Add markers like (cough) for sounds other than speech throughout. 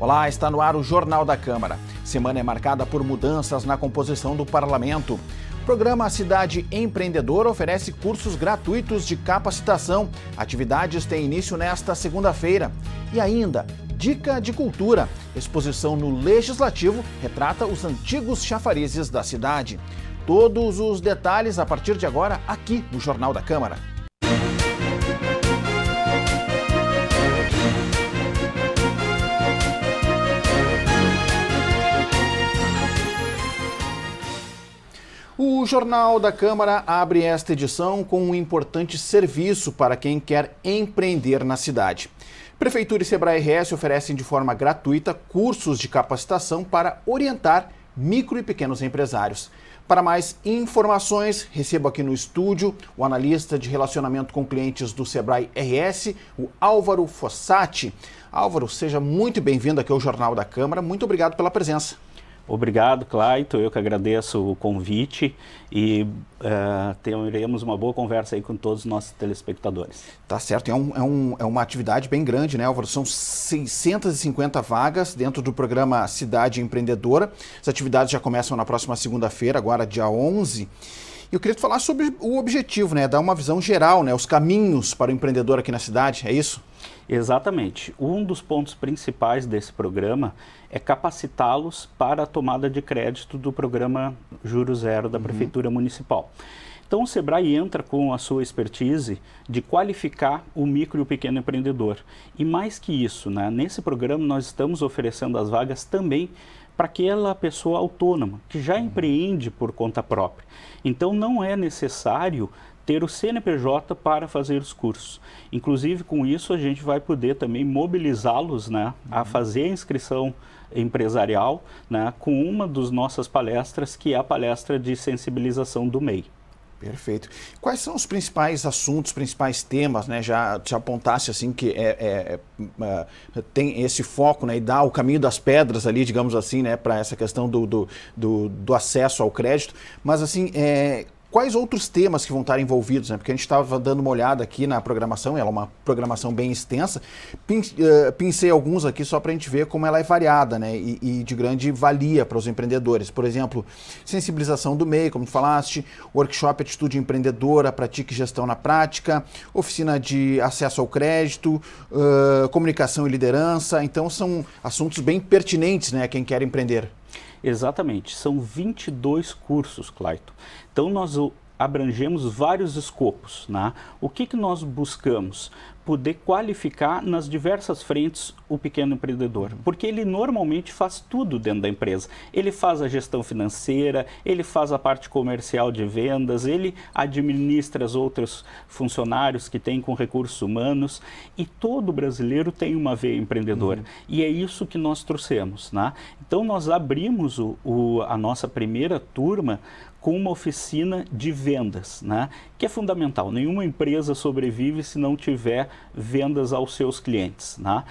Olá, está no ar o Jornal da Câmara. Semana é marcada por mudanças na composição do parlamento. O programa Cidade Empreendedora oferece cursos gratuitos de capacitação. Atividades têm início nesta segunda-feira. E ainda, Dica de Cultura. Exposição no Legislativo retrata os antigos chafarizes da cidade. Todos os detalhes a partir de agora aqui no Jornal da Câmara. O Jornal da Câmara abre esta edição com um importante serviço para quem quer empreender na cidade. Prefeitura e Sebrae RS oferecem de forma gratuita cursos de capacitação para orientar micro e pequenos empresários. Para mais informações, recebo aqui no estúdio o analista de relacionamento com clientes do Sebrae RS, o Álvaro Fossati. Álvaro, seja muito bem-vindo aqui ao Jornal da Câmara. Muito obrigado pela presença. Obrigado, Claito. Eu que agradeço o convite e uh, teremos uma boa conversa aí com todos os nossos telespectadores. Tá certo. É, um, é, um, é uma atividade bem grande, né, Álvaro? São 650 vagas dentro do programa Cidade Empreendedora. As atividades já começam na próxima segunda-feira, agora dia 11. E eu queria falar sobre o objetivo, né? Dar uma visão geral, né? Os caminhos para o empreendedor aqui na cidade, é isso? Exatamente. Um dos pontos principais desse programa é capacitá-los para a tomada de crédito do programa Juro Zero da uhum. Prefeitura Municipal. Então, o Sebrae entra com a sua expertise de qualificar o micro e o pequeno empreendedor. E mais que isso, né, nesse programa nós estamos oferecendo as vagas também para aquela pessoa autônoma que já empreende por conta própria. Então não é necessário ter o CNPJ para fazer os cursos. Inclusive, com isso, a gente vai poder também mobilizá-los né, a uhum. fazer a inscrição empresarial né, com uma das nossas palestras, que é a palestra de sensibilização do MEI. Perfeito. Quais são os principais assuntos, principais temas, né? Já te apontasse assim que é, é, é, é tem esse foco, né? E dá o caminho das pedras ali, digamos assim, né? Para essa questão do, do, do, do, acesso ao crédito. Mas assim, é, Quais outros temas que vão estar envolvidos? Né? Porque a gente estava dando uma olhada aqui na programação, ela é uma programação bem extensa. Pensei eh, pincei alguns aqui só para a gente ver como ela é variada né? e, e de grande valia para os empreendedores. Por exemplo, sensibilização do meio, como falaste, workshop Atitude Empreendedora, Pratique Gestão na Prática, oficina de acesso ao crédito, uh, comunicação e liderança. Então, são assuntos bem pertinentes né? a quem quer empreender. Exatamente, são 22 cursos, Claito. Então nós abrangemos vários escopos. Né? O que, que nós buscamos? poder qualificar nas diversas frentes o pequeno empreendedor, porque ele normalmente faz tudo dentro da empresa. Ele faz a gestão financeira, ele faz a parte comercial de vendas, ele administra os outros funcionários que tem com recursos humanos e todo brasileiro tem uma veia empreendedora. Uhum. E é isso que nós trouxemos, né? Então nós abrimos o, o, a nossa primeira turma com uma oficina de vendas, né? que é fundamental. Nenhuma empresa sobrevive se não tiver vendas aos seus clientes. Né?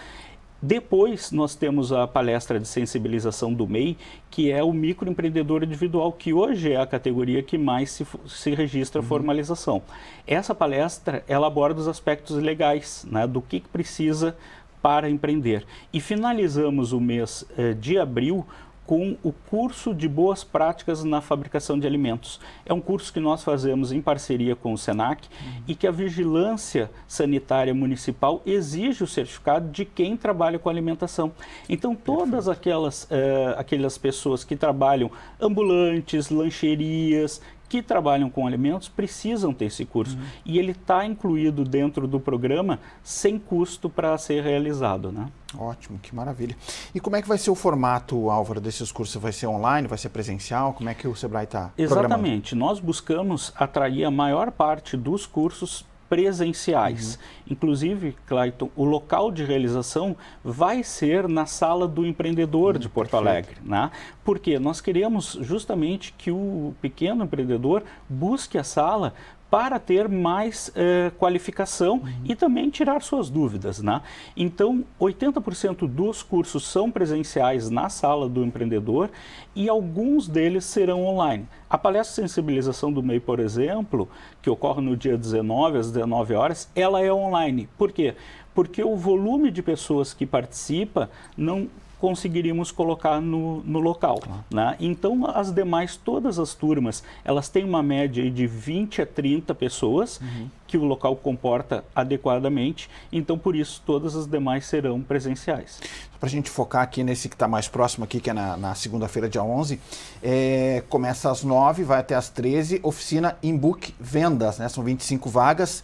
Depois, nós temos a palestra de sensibilização do MEI, que é o microempreendedor individual, que hoje é a categoria que mais se, se registra uhum. formalização. Essa palestra, ela aborda os aspectos legais, né, do que, que precisa para empreender. E finalizamos o mês eh, de abril com o curso de boas práticas na fabricação de alimentos. É um curso que nós fazemos em parceria com o SENAC uhum. e que a vigilância sanitária municipal exige o certificado de quem trabalha com alimentação. Então, todas aquelas, uh, aquelas pessoas que trabalham ambulantes, lancherias, que trabalham com alimentos precisam ter esse curso. Uhum. E ele está incluído dentro do programa sem custo para ser realizado. Né? Ótimo, que maravilha. E como é que vai ser o formato, Álvaro, desses cursos? Vai ser online, vai ser presencial? Como é que o Sebrae está Exatamente. Nós buscamos atrair a maior parte dos cursos presenciais. Uhum. Inclusive, Clayton, o local de realização vai ser na sala do empreendedor uhum, de hum, Porto perfeito. Alegre, né? Porque nós queremos justamente que o pequeno empreendedor busque a sala para ter mais eh, qualificação uhum. e também tirar suas dúvidas. Né? Então, 80% dos cursos são presenciais na sala do empreendedor e alguns deles serão online. A palestra de sensibilização do MEI, por exemplo, que ocorre no dia 19, às 19 horas, ela é online. Por quê? Porque o volume de pessoas que participa não conseguiríamos colocar no, no local. Claro. Né? Então, as demais, todas as turmas, elas têm uma média de 20 a 30 pessoas uhum. que o local comporta adequadamente. Então, por isso, todas as demais serão presenciais. Para a gente focar aqui nesse que está mais próximo aqui, que é na, na segunda-feira, dia 11, é, começa às 9, vai até às 13, oficina em book vendas, né? São 25 vagas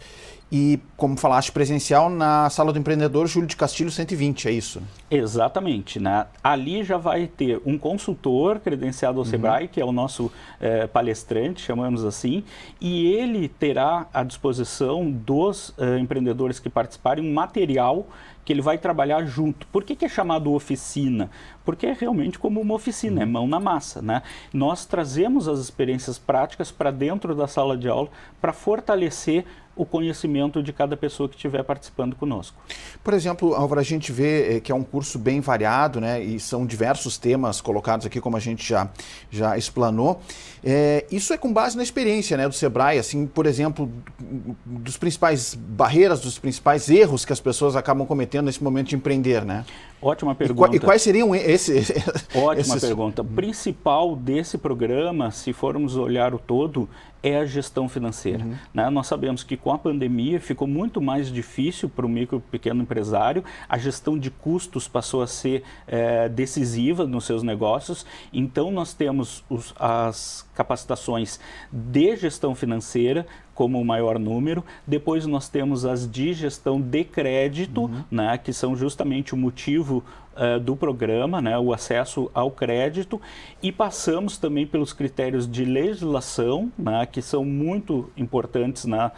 e, como falaste, presencial na Sala do Empreendedor Júlio de Castilho 120, é isso? Exatamente. Né? Ali já vai ter um consultor credenciado ao uhum. SEBRAE, que é o nosso eh, palestrante, chamamos assim, e ele terá à disposição dos eh, empreendedores que participarem um material que ele vai trabalhar junto. Por que, que é chamado oficina? Porque é realmente como uma oficina, é mão na massa. Né? Nós trazemos as experiências práticas para dentro da sala de aula para fortalecer o conhecimento de cada pessoa que estiver participando conosco. Por exemplo, Álvaro, a gente vê eh, que é um curso bem variado, né? E são diversos temas colocados aqui, como a gente já, já explanou. É, isso é com base na experiência né, do Sebrae, assim, por exemplo, dos principais barreiras, dos principais erros que as pessoas acabam cometendo tendo nesse momento de empreender, né? Ótima pergunta. E, quais seriam esse, (laughs) Ótima esses... pergunta. O principal desse programa, se formos olhar o todo, é a gestão financeira. Uhum. Né? Nós sabemos que com a pandemia ficou muito mais difícil para o micro e pequeno empresário, a gestão de custos passou a ser é, decisiva nos seus negócios, então nós temos os, as capacitações de gestão financeira, como o maior número. Depois nós temos as de gestão de crédito, uhum. né, que são justamente o motivo uh, do programa, né, o acesso ao crédito, e passamos também pelos critérios de legislação, né, que são muito importantes na,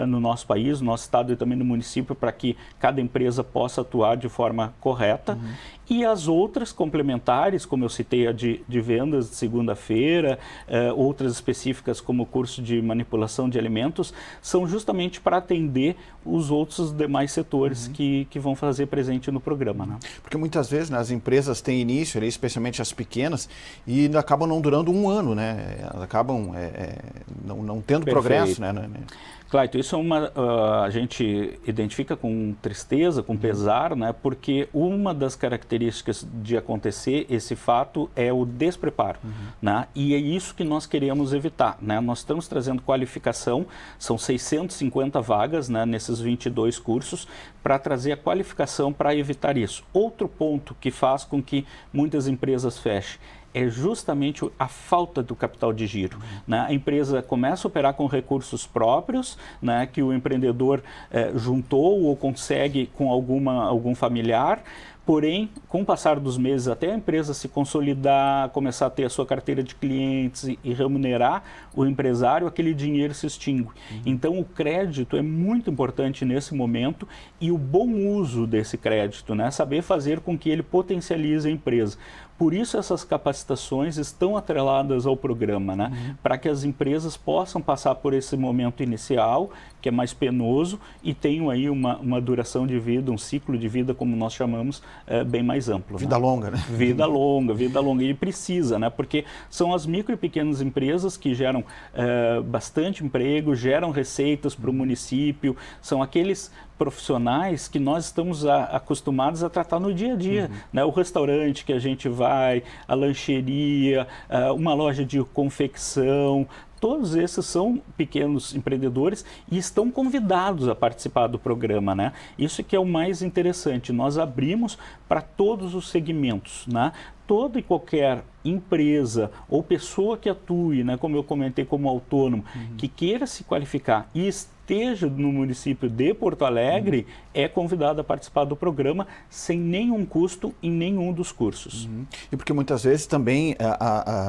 uh, no nosso país, no nosso estado e também no município, para que cada empresa possa atuar de forma correta. Uhum. E as outras complementares, como eu citei a de, de vendas de segunda-feira, eh, outras específicas como o curso de manipulação de alimentos, são justamente para atender os outros demais setores uhum. que, que vão fazer presente no programa. Né? Porque muitas vezes né, as empresas têm início, ali, especialmente as pequenas, e acabam não durando um ano, né? Elas acabam é, é, não, não tendo Perfeito. progresso, né? né, né? Claito, isso é uma, uh, a gente identifica com tristeza, com uhum. pesar, né? porque uma das características características de acontecer esse fato é o despreparo, uhum. né? E é isso que nós queremos evitar, né? Nós estamos trazendo qualificação, são 650 vagas, né, nesses 22 cursos para trazer a qualificação para evitar isso. Outro ponto que faz com que muitas empresas fechem é justamente a falta do capital de giro. Uhum. Né? A empresa começa a operar com recursos próprios, né, que o empreendedor eh, juntou ou consegue com alguma, algum familiar, Porém, com o passar dos meses, até a empresa se consolidar, começar a ter a sua carteira de clientes e, remunerar o empresário, aquele dinheiro se extingue. Uhum. Então, o crédito é muito importante nesse momento e o bom uso desse crédito, né? saber fazer com que ele potencialize a empresa. Por isso essas capacitações estão atreladas ao programa, né? Uhum. Para que as empresas possam passar por esse momento inicial, que é mais penoso, e tenham aí uma, uma duração de vida, um ciclo de vida, como nós chamamos, é, bem mais amplo. Vida né? longa, né? Vida longa, vida longa. E precisa, né? Porque são as micro e pequenas empresas que geram é, bastante emprego, geram receitas para o município, são aqueles profissionais que nós estamos a, acostumados a tratar no dia a dia. Uhum. Né? O restaurante que a gente vai, a lancheria, uma loja de confecção, todos esses são pequenos empreendedores e estão convidados a participar do programa, né? Isso que é o mais interessante. Nós abrimos para todos os segmentos, né? Toda e qualquer empresa ou pessoa que atue, né, como eu comentei, como autônomo, uhum. que queira se qualificar e está esteja no município de Porto Alegre uhum. é convidado a participar do programa sem nenhum custo em nenhum dos cursos. Uhum. E porque muitas vezes também eh, a,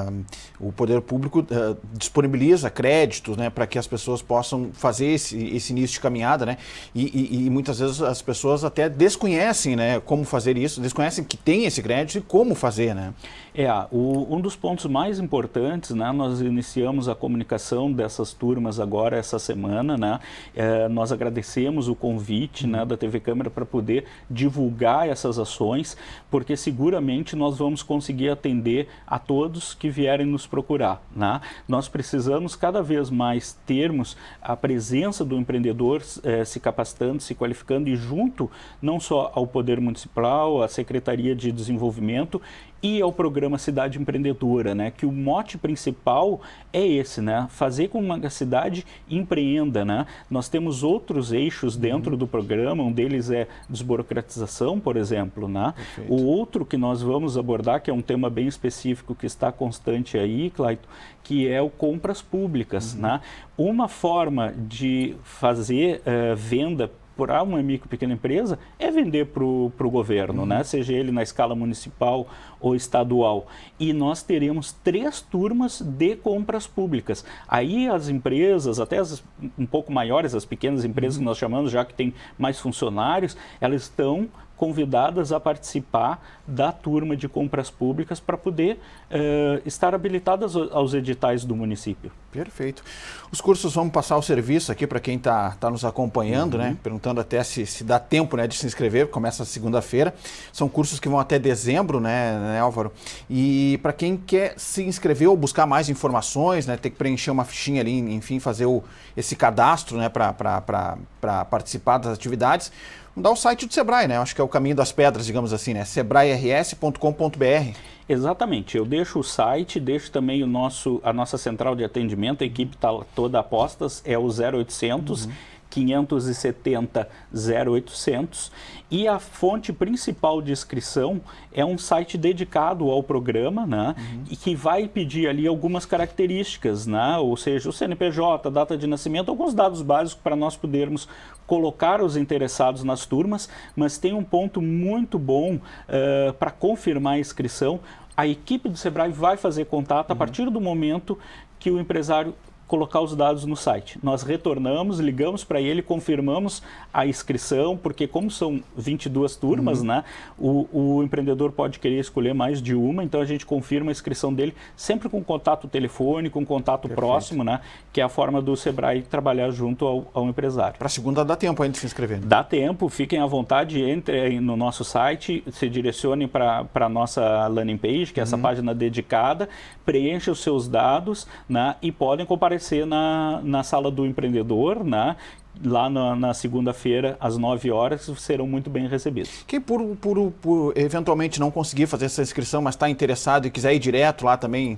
a, a, o poder público eh, disponibiliza créditos né, para que as pessoas possam fazer esse, esse início de caminhada, né? E, e, e, muitas vezes as pessoas até desconhecem né, como fazer isso, desconhecem que tem esse crédito e como fazer, né? É, o, um dos pontos mais importantes, né? Nós iniciamos a comunicação dessas turmas agora essa semana, né? É, nós agradecemos o convite né, da TV Câmara para poder divulgar essas ações, porque seguramente nós vamos conseguir atender a todos que vierem nos procurar. Né? Nós precisamos cada vez mais termos a presença do empreendedor é, se capacitando, se qualificando e junto não só ao Poder Municipal, à Secretaria de Desenvolvimento e ao é programa Cidade Empreendedora, né? Que o mote principal é esse, né? Fazer com que a cidade empreenda, né? Nós temos outros eixos dentro uhum. do programa, um deles é desburocratização, por exemplo, né? Perfeito. O outro que nós vamos abordar, que é um tema bem específico que está constante aí, Claito, que é o compras públicas, uhum. né? Uma forma de fazer uh, venda incorporar uma micro pequena empresa é vender para o governo, né? uhum. né? seja ele na escala municipal ou estadual. E nós teremos três turmas de compras públicas. Aí as empresas, até as um pouco maiores, as pequenas empresas uhum. que nós chamamos, já que tem mais funcionários, elas estão convidadas a participar da turma de compras públicas para poder eh, estar habilitadas aos editais do município. Perfeito. Os cursos vamos passar o serviço aqui para quem está tá nos acompanhando, né? uhum. né? Perguntando até se, se dá tempo né, de se inscrever, começa segunda-feira. São cursos que vão até dezembro, né, né Álvaro? E para quem quer se inscrever ou buscar mais informações, né? Ter que preencher uma fichinha ali, enfim, fazer o, esse cadastro né, para participar das atividades mudar o site do Sebrae, né? Acho que é o caminho das pedras, digamos assim, né? sebrae-rs.com.br. Exatamente. Eu deixo o site, deixo também o nosso, a nossa central de atendimento, a equipe está toda a postas, é o 0800... Uhum. 570 0800 e a fonte principal de inscrição é um site dedicado ao programa, né? Uhum. E que vai pedir ali algumas características, né? Ou seja, o CNPJ, data de nascimento, alguns dados básicos para nós podermos colocar os interessados nas turmas, mas tem um ponto muito bom uh, para confirmar a inscrição. A equipe do Sebrae vai fazer contato uhum. a partir do momento que o empresário colocar os dados no site. Nós retornamos, ligamos para ele, confirmamos a inscrição, porque como são 22 turmas, uhum. né, o, o, empreendedor pode querer escolher mais de uma, então a gente confirma a inscrição dele sempre com contato telefônico, com contato Perfeito. próximo, né, que é a forma do Sebrae trabalhar junto ao, ao empresário. Para segunda dá tempo ainda de se inscrever. Né? Dá tempo, fiquem à vontade, entrem no nosso site, se direcionem para a nossa landing page, que é essa uhum. página dedicada, preencha os seus dados né, e podem comparecer aparecer na, na sala do empreendedor, né? lá na, na segunda-feira, às 9 horas, serão muito bem recebidos. Quem por, por, por eventualmente não conseguir fazer essa inscrição, mas está interessado e quiser ir direto lá também,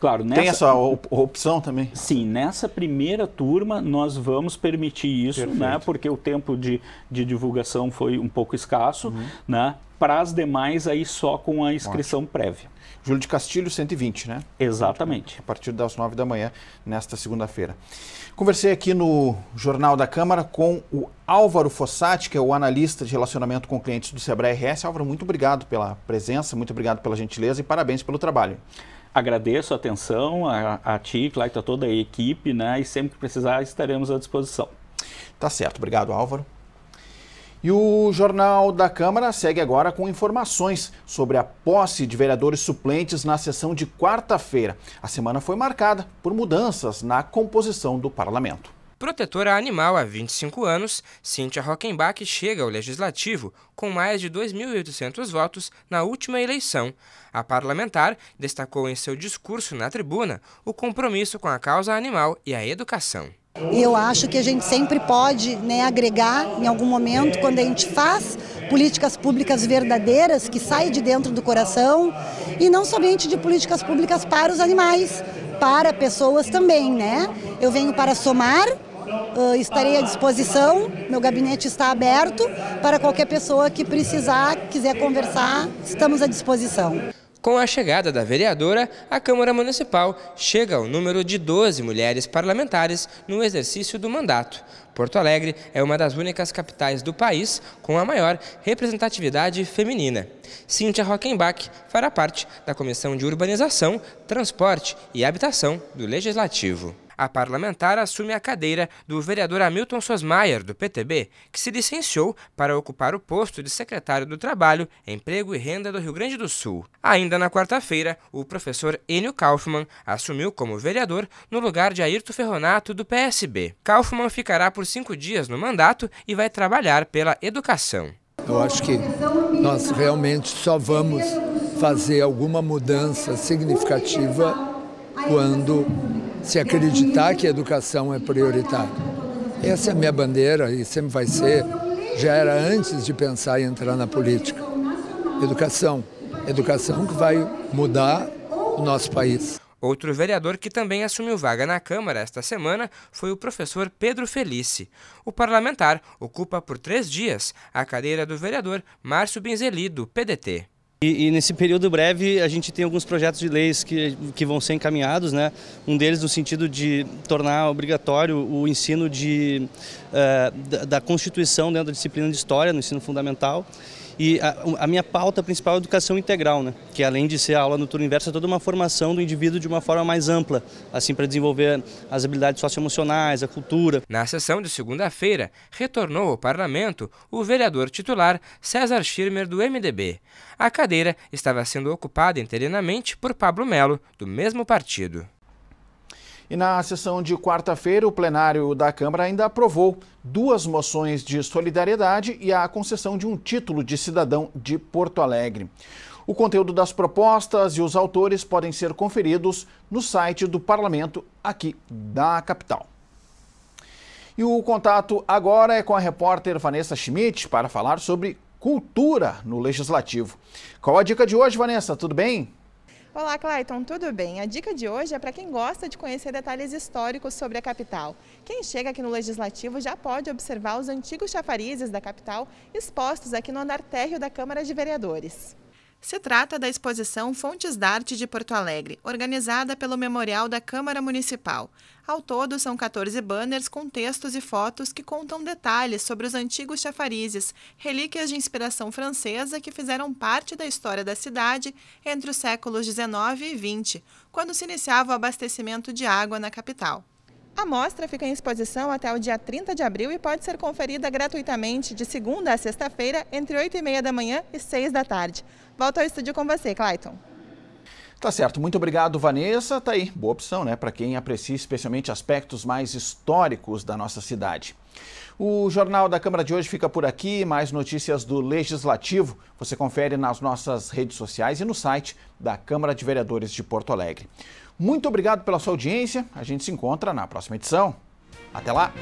Claro, nessa... Tem essa opção também? Sim, nessa primeira turma nós vamos permitir isso, né? Porque o tempo de, de divulgação foi um pouco escasso, uhum. né? Para as demais aí só com a inscrição Ótimo. prévia. Júlio de Castilho, 120, né? Exatamente. A partir das 9 da manhã, nesta segunda-feira. Conversei aqui no Jornal da Câmara com o Álvaro Fossati, que é o analista de relacionamento com clientes do Sebrae RS. Álvaro, muito obrigado pela presença, muito obrigado pela gentileza e parabéns pelo trabalho. Agradeço a atenção a, a ti, claro, a toda a equipe, né? E sempre que precisar estaremos à disposição. Tá certo, obrigado Álvaro. E o Jornal da Câmara segue agora com informações sobre a posse de vereadores suplentes na sessão de quarta-feira. A semana foi marcada por mudanças na composição do parlamento. Protetora animal há 25 anos, Cíntia Rockenbach chega ao Legislativo com mais de 2.800 votos na última eleição. A parlamentar destacou em seu discurso na tribuna o compromisso com a causa animal e a educação. Eu acho que a gente sempre pode né, agregar em algum momento, quando a gente faz políticas públicas verdadeiras, que saem de dentro do coração, e não somente de políticas públicas para os animais, para pessoas também. Né? Eu venho para somar uh, estarei à disposição, meu gabinete está aberto para qualquer pessoa que precisar, quiser conversar, estamos à disposição. Com a chegada da vereadora, a Câmara Municipal chega ao número de 12 mulheres parlamentares no exercício do mandato. Porto Alegre é uma das únicas capitais do país com a maior representatividade feminina. Cíntia Rockenbach fará parte da Comissão de Urbanização, Transporte e Habitação do Legislativo. A parlamentar assume a cadeira do vereador Hamilton Sosmaier, do PTB, que se licenciou para ocupar o posto de secretário do Trabalho, Emprego e Renda do Rio Grande do Sul. Ainda na quarta-feira, o professor Enio Kaufmann assumiu como vereador no lugar de Ayrton Ferronato, do PSB. Kaufmann ficará por cinco dias no mandato e vai trabalhar pela educação. Eu acho que nós realmente só vamos fazer alguma mudança significativa quando se acreditar que a educação é prioritária. Essa é a minha bandeira e sempre vai ser, já era antes de pensar em entrar na política. Educação, educação que vai mudar o nosso país. Outro vereador que também assumiu vaga na Câmara esta semana foi o professor Pedro Felice. O parlamentar ocupa por três dias a cadeira do vereador Márcio Benzeli, do PDT. E, e, nesse período breve a gente tem alguns projetos de leis que, que vão ser encaminhados, né? um deles no sentido de tornar obrigatório o ensino de eh, da Constituição dentro da disciplina de História no ensino fundamental. E a, a, minha pauta principal é a educação integral, né? que além de ser a aula no turno inverso, é toda uma formação do indivíduo de uma forma mais ampla, assim para desenvolver as habilidades socioemocionais, a cultura. Na sessão de segunda-feira, retornou ao parlamento o vereador titular César Schirmer, do MDB. A cadeira estava sendo ocupada interinamente por Pablo Melo, do mesmo partido. E na sessão de quarta-feira, o plenário da Câmara ainda aprovou duas moções de solidariedade e a concessão de um título de cidadão de Porto Alegre. O conteúdo das propostas e os autores podem ser conferidos no site do parlamento aqui da capital. E o contato agora é com a repórter Vanessa Schmidt para falar sobre cultura no legislativo. Qual a dica de hoje, Vanessa? Tudo bem? Olá, Clayton, tudo bem? A dica de hoje é para quem gosta de conhecer detalhes históricos sobre a capital. Quem chega aqui no Legislativo já pode observar os antigos chafarizes da capital expostos aqui no andar térreo da Câmara de Vereadores. Se trata da exposição Fontes da Arte de Porto Alegre, organizada pelo Memorial da Câmara Municipal. Ao todo, são 14 banners com textos e fotos que contam detalhes sobre os antigos chafarizes, relíquias de inspiração francesa que fizeram parte da história da cidade entre os séculos 19 e 20, quando se iniciava o abastecimento de água na capital. A mostra fica em exposição até o dia 30 de abril e pode ser conferida gratuitamente de segunda a sexta-feira, entre 8 e meia da manhã e 6 da tarde volto ao estúdio com você, Clayton. Tá certo, muito obrigado, Vanessa. Tá aí, boa opção, né, para quem aprecia especialmente aspectos mais históricos da nossa cidade. O Jornal da Câmara de hoje fica por aqui. Mais notícias do Legislativo você confere nas nossas redes sociais e no site da Câmara de Vereadores de Porto Alegre. Muito obrigado pela sua audiência. A gente se encontra na próxima edição. Até lá!